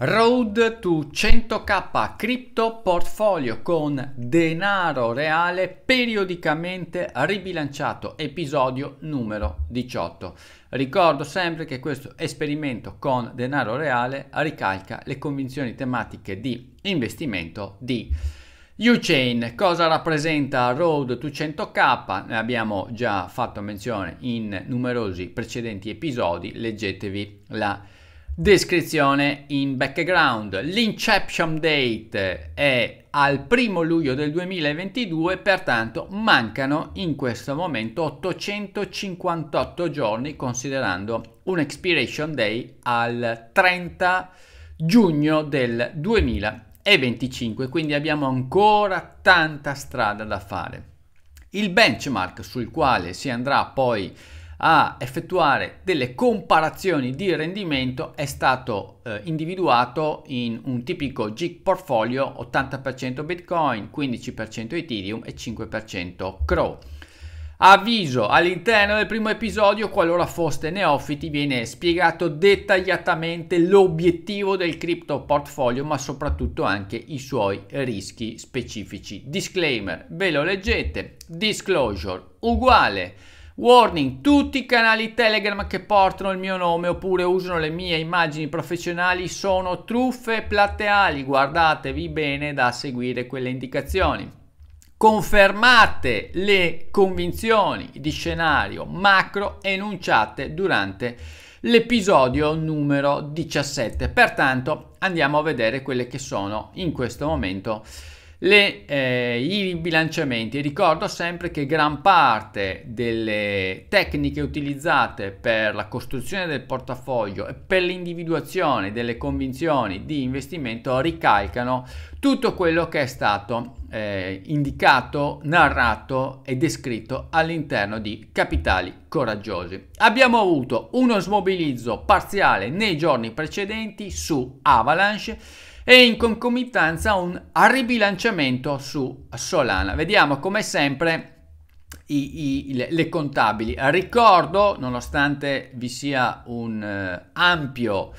Road to 100k crypto portfolio con denaro reale periodicamente ribilanciato, episodio numero 18. Ricordo sempre che questo esperimento con denaro reale ricalca le convinzioni tematiche di investimento di Uchain. Cosa rappresenta Road to 100k? Ne abbiamo già fatto menzione in numerosi precedenti episodi, leggetevi la Descrizione in background. L'inception date è al 1 luglio del 2022, pertanto mancano in questo momento 858 giorni considerando un expiration day al 30 giugno del 2025, quindi abbiamo ancora tanta strada da fare. Il benchmark sul quale si andrà poi a effettuare delle comparazioni di rendimento è stato eh, individuato in un tipico GIC portfolio 80% Bitcoin, 15% Ethereum e 5% Crow. Avviso, all'interno del primo episodio, qualora foste neofiti, viene spiegato dettagliatamente l'obiettivo del cripto portfolio, ma soprattutto anche i suoi rischi specifici. Disclaimer, ve lo leggete, disclosure uguale Warning, tutti i canali Telegram che portano il mio nome oppure usano le mie immagini professionali sono truffe plateali, guardatevi bene da seguire quelle indicazioni. Confermate le convinzioni di scenario macro enunciate durante l'episodio numero 17. Pertanto andiamo a vedere quelle che sono in questo momento le, eh, i bilanciamenti. Ricordo sempre che gran parte delle tecniche utilizzate per la costruzione del portafoglio e per l'individuazione delle convinzioni di investimento ricalcano tutto quello che è stato eh, indicato, narrato e descritto all'interno di Capitali Coraggiosi. Abbiamo avuto uno smobilizzo parziale nei giorni precedenti su Avalanche e in concomitanza un ribilanciamento su Solana. Vediamo come sempre i, i, le, contabili. Ricordo, nonostante vi sia un eh, ampio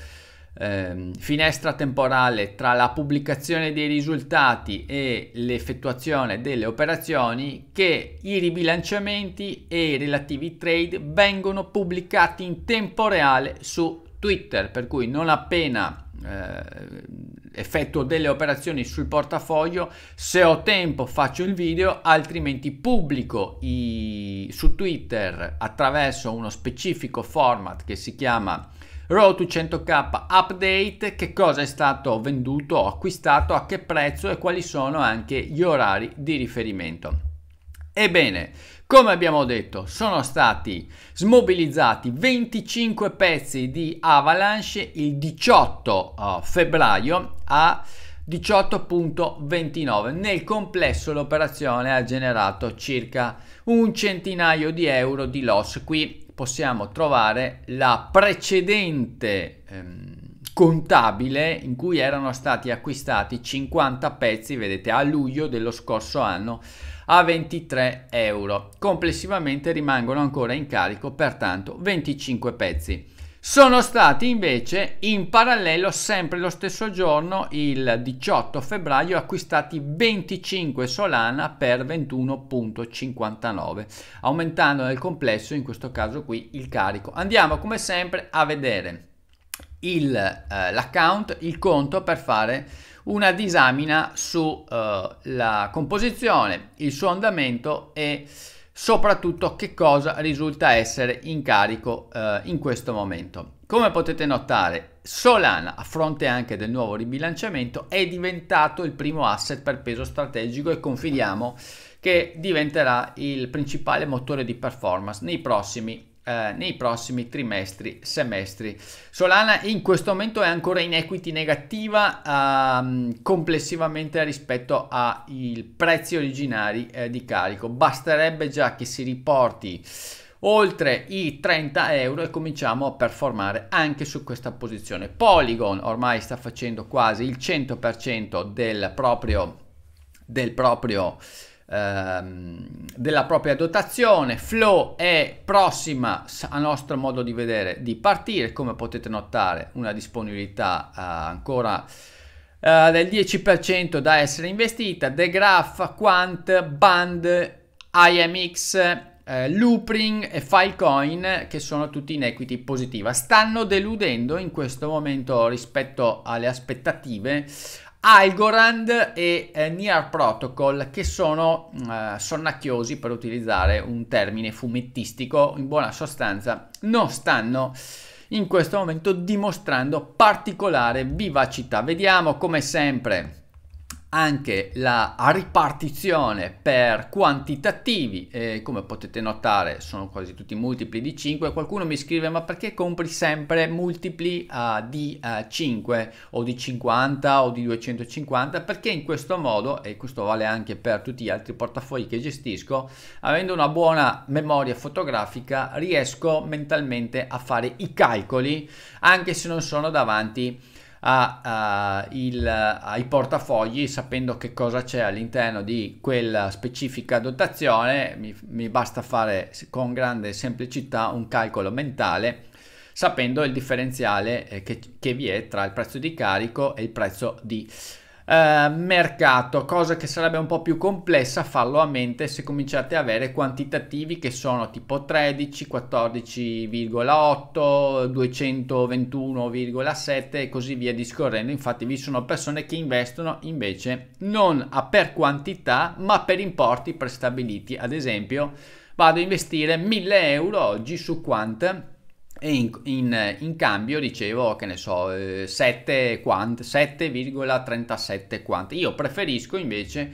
ehm, finestra temporale tra la pubblicazione dei risultati e l'effettuazione delle operazioni, che i ribilanciamenti e i relativi trade vengono pubblicati in tempo reale su Twitter, per cui non appena eh, effettuo delle operazioni sul portafoglio, se ho tempo faccio il video, altrimenti pubblico i, su Twitter attraverso uno specifico format che si chiama Road to 100k update, che cosa è stato venduto o acquistato, a che prezzo e quali sono anche gli orari di riferimento. Ebbene, come abbiamo detto, sono stati smobilizzati 25 pezzi di Avalanche il 18 uh, eh, febbraio a 18.29. Nel complesso l'operazione ha generato circa un centinaio di euro di loss. Qui possiamo trovare la precedente ehm, contabile in cui erano stati acquistati 50 pezzi, vedete, a luglio dello scorso anno a 23 euro. Complessivamente rimangono ancora in carico pertanto 25 pezzi. Sono stati invece in parallelo sempre lo stesso giorno, il 18 febbraio, acquistati 25 Solana per 21.59, aumentando nel complesso in questo caso qui il carico. Andiamo come sempre a vedere il, eh, l'account, il conto per fare una disamina sulla eh, composizione, il suo andamento e soprattutto che cosa risulta essere in carico eh, in questo momento. Come potete notare, Solana, a fronte anche del nuovo ribilanciamento, è diventato il primo asset per peso strategico e confidiamo che diventerà il principale motore di performance nei prossimi eh, nei prossimi trimestri, semestri. Solana in questo momento è ancora in equity negativa ehm, complessivamente rispetto ai prezzi originari eh, di carico. Basterebbe già che si riporti oltre i 30 euro e cominciamo a performare anche su questa posizione. Polygon ormai sta facendo quasi il 100% del proprio, del proprio ehm, della propria dotazione. Flow è prossima a nostro modo di vedere di partire, come potete notare una disponibilità eh, ancora eh, del 10% da essere investita. The Graph, Quant, Band, IMX, eh, Loopring e Filecoin che sono tutti in equity positiva stanno deludendo in questo momento rispetto alle aspettative Algorand e eh, Near Protocol che sono mm, eh, sonnacchiosi per utilizzare un termine fumettistico in buona sostanza non stanno in questo momento dimostrando particolare vivacità vediamo come sempre anche la ripartizione per quantitativi eh, come potete notare sono quasi tutti multipli di 5 qualcuno mi scrive ma perché compri sempre multipli uh, di uh, ah, 5 o di 50 o di 250 perché in questo modo e questo vale anche per tutti gli altri portafogli che gestisco avendo una buona memoria fotografica riesco mentalmente a fare i calcoli anche se non sono davanti a, uh, il, ai portafogli sapendo che cosa c'è all'interno di quella specifica dotazione mi, mi basta fare con grande semplicità un calcolo mentale sapendo il differenziale eh, che, che vi è tra il prezzo di carico e il prezzo di eh, mercato, cosa che sarebbe un po' più complessa, fallo a mente se cominciate ad avere quantitativi che sono tipo 13, 14,8, 221,7 e così via discorrendo. Infatti vi sono persone che investono invece non a per quantità ma per importi prestabiliti. Ad esempio vado a investire 1000 euro oggi su Quant e in, in, in, cambio ricevo, che ne so, 7,37 eh, quant, quant. Io preferisco invece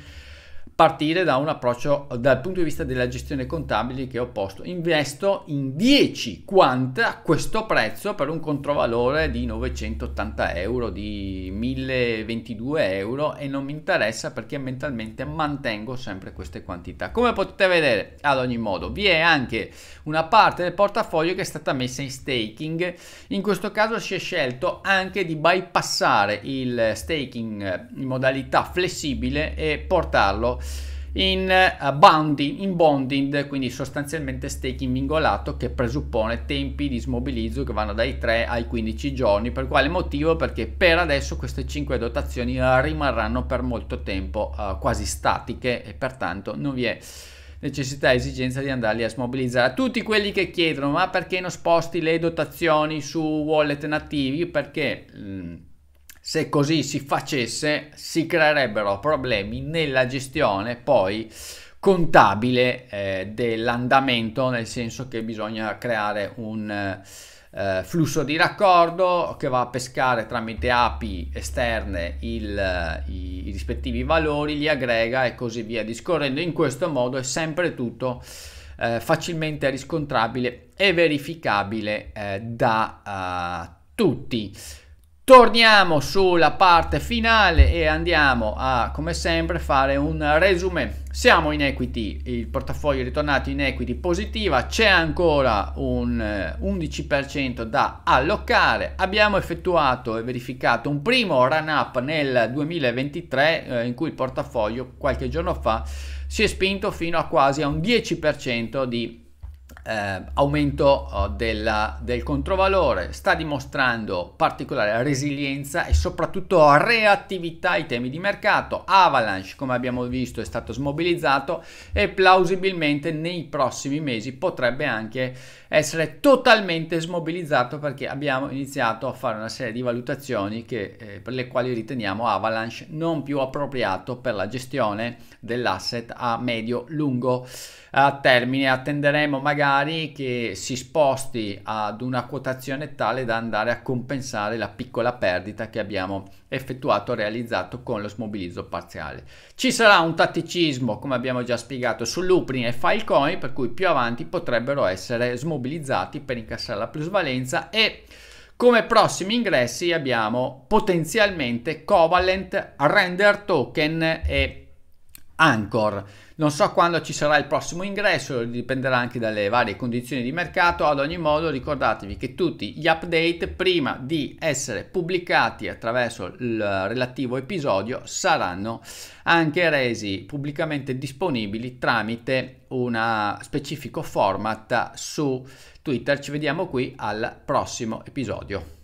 partire da un approccio dal punto di vista della gestione contabile che ho posto. Investo in 10 quant a questo prezzo per un controvalore di 980 euro, di 1022 euro e non mi interessa perché mentalmente mantengo sempre queste quantità. Come potete vedere, ad ogni modo, vi è anche una parte del portafoglio che è stata messa in staking. In questo caso si è scelto anche di bypassare il staking in modalità flessibile e portarlo in uh, bounding, in bonding, quindi sostanzialmente staking vincolato che presuppone tempi di smobilizzo che vanno dai 3 ai 15 giorni, per quale motivo? Perché per adesso queste 5 dotazioni rimarranno per molto tempo uh, quasi statiche e pertanto non vi è necessità e esigenza di andarli a smobilizzare. Tutti quelli che chiedono ma perché non sposti le dotazioni su wallet nativi? Perché... Mh, mm, se così si facesse si creerebbero problemi nella gestione poi contabile eh, dell'andamento, nel senso che bisogna creare un eh, flusso di raccordo che va a pescare tramite api esterne il, eh, i, i, rispettivi valori, li aggrega e così via discorrendo. In questo modo è sempre tutto eh, facilmente riscontrabile e verificabile eh, da eh, tutti. Torniamo sulla parte finale e andiamo a, come sempre, fare un resume. Siamo in equity, il portafoglio è ritornato in equity positiva, c'è ancora un 11% eh, da allocare Abbiamo effettuato e verificato un primo run up nel 2023 eh, in cui il portafoglio qualche giorno fa si è spinto fino a quasi a un 10% di eh, aumento eh, della, del controvalore, sta dimostrando particolare resilienza e soprattutto reattività ai temi di mercato. Avalanche, come abbiamo visto, è stato smobilizzato e plausibilmente nei prossimi mesi potrebbe anche essere totalmente smobilizzato perché abbiamo iniziato a fare una serie di valutazioni che, eh, per le quali riteniamo Avalanche non più appropriato per la gestione dell'asset a medio-lungo eh, termine. Attenderemo magari magari che si sposti ad una quotazione tale da andare a compensare la piccola perdita che abbiamo effettuato realizzato con lo smobilizzo parziale. Ci sarà un tatticismo, come abbiamo già spiegato, su Luprin e Filecoin, per cui più avanti potrebbero essere smobilizzati per incassare la plusvalenza e come prossimi ingressi abbiamo potenzialmente Covalent, Render Token e Anchor. Non so quando ci sarà il prossimo ingresso, dipenderà anche dalle varie condizioni di mercato, ad ogni modo ricordatevi che tutti gli update prima di essere pubblicati attraverso il relativo episodio saranno anche resi pubblicamente disponibili tramite un specifico format su Twitter. Ci vediamo qui al prossimo episodio.